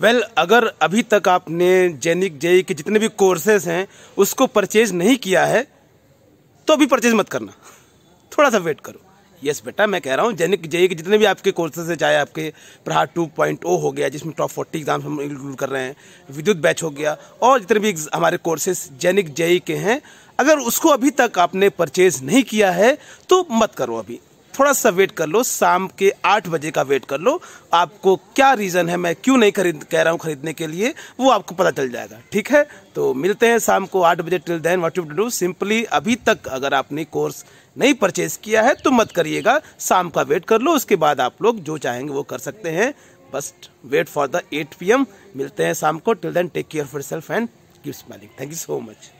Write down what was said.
well well, अगर अभी तक आपने जैनिक जेई के जितने भी कोर्सेज हैं उसको परचेज नहीं किया है तो अभी परचेज मत करना थोड़ा सा वेट करो यस बेटा मैं कह रहा हूँ जैनिक जेई के जितने भी आपके कोर्सेज हैं चाहे आपके प्रहार टू पॉइंट ओ हो गया जिसमें टॉप फोर्टी एग्जाम हम इंक्लूड कर रहे हैं विद्युत बैच हो गया और जितने भी हमारे कोर्सेज जैनिक जेई के हैं अगर उसको अभी तक आपने परचेज नहीं किया है तो मत करो अभी थोड़ा सा वेट कर लो शाम के आठ बजे का वेट कर लो आपको क्या रीज़न है मैं क्यों नहीं खरीद कह रहा हूँ खरीदने के लिए वो आपको पता चल जाएगा ठीक है तो मिलते हैं शाम को आठ बजे till then what you do simply अभी तक अगर आपने कोर्स नहीं परचेज किया है तो मत करिएगा शाम का वेट कर लो उसके बाद आप लोग जो चाहेंगे वो कर सकते हैं बस wait for the eight P M मिलते हैं शाम को till then take care for self and give smiling thank you so much